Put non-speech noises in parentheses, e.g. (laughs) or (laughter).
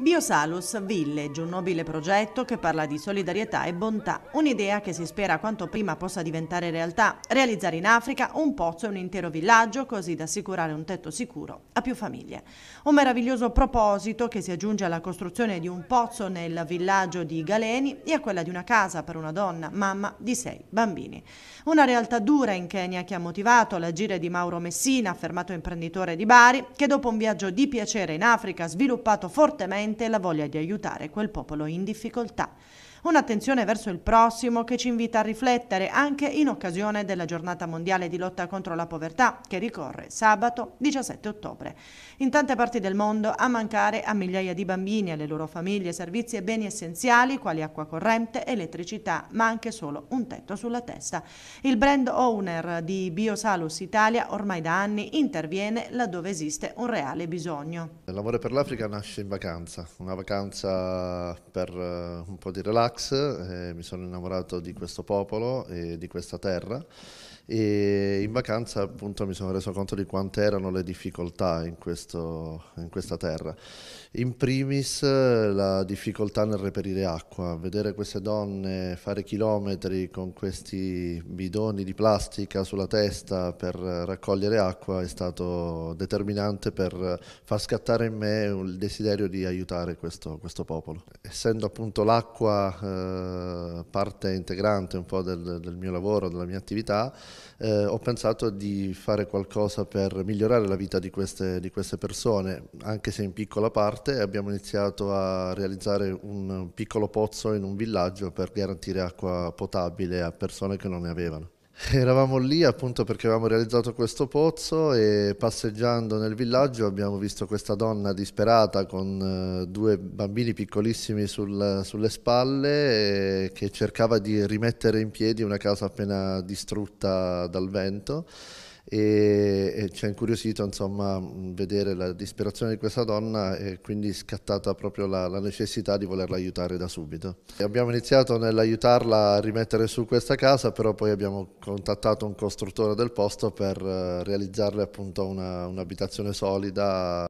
Biosalus Village, un nobile progetto che parla di solidarietà e bontà, un'idea che si spera quanto prima possa diventare realtà, realizzare in Africa un pozzo e un intero villaggio così da assicurare un tetto sicuro a più famiglie. Un meraviglioso proposito che si aggiunge alla costruzione di un pozzo nel villaggio di Galeni e a quella di una casa per una donna, mamma di sei bambini. Una realtà dura in Kenya che ha motivato l'agire di Mauro Messina, affermato imprenditore di Bari, che dopo un viaggio di piacere in Africa ha sviluppato fortemente veramente la voglia di aiutare quel popolo in difficoltà. Un'attenzione verso il prossimo che ci invita a riflettere anche in occasione della giornata mondiale di lotta contro la povertà che ricorre sabato 17 ottobre. In tante parti del mondo a mancare a migliaia di bambini, e alle loro famiglie, servizi e beni essenziali quali acqua corrente, elettricità, ma anche solo un tetto sulla testa. Il brand owner di Biosalus Italia ormai da anni interviene laddove esiste un reale bisogno. L'amore per l'Africa nasce in vacanza, una vacanza per eh, un po' di relax Dax, eh, mi sono innamorato di questo popolo e di questa terra e in vacanza appunto mi sono reso conto di quante erano le difficoltà in, questo, in questa terra. In primis eh, la difficoltà nel reperire acqua, vedere queste donne fare chilometri con questi bidoni di plastica sulla testa per raccogliere acqua è stato determinante per far scattare in me il desiderio di aiutare questo, questo popolo. Essendo appunto l'acqua eh, parte integrante un po' del, del, mio lavoro, della mia attività, eh, ho pensato di fare qualcosa per migliorare la vita di queste, di queste persone, anche se in piccola parte, abbiamo iniziato a realizzare un piccolo pozzo in un villaggio per garantire acqua potabile a persone che non ne avevano. (laughs) Eravamo lì appunto perché avevamo realizzato questo pozzo e passeggiando nel villaggio abbiamo visto questa donna disperata con eh, due bambini piccolissimi sul, sulle spalle eh, che cercava di rimettere in piedi una casa appena distrutta dal vento e, e ci ha incuriosito insomma vedere la disperazione di questa donna e quindi scattata proprio la, la necessità di volerla aiutare da subito. E abbiamo iniziato nell'aiutarla a rimettere su questa casa però poi abbiamo contattato un costruttore del posto per eh, realizzarle appunto un'abitazione solida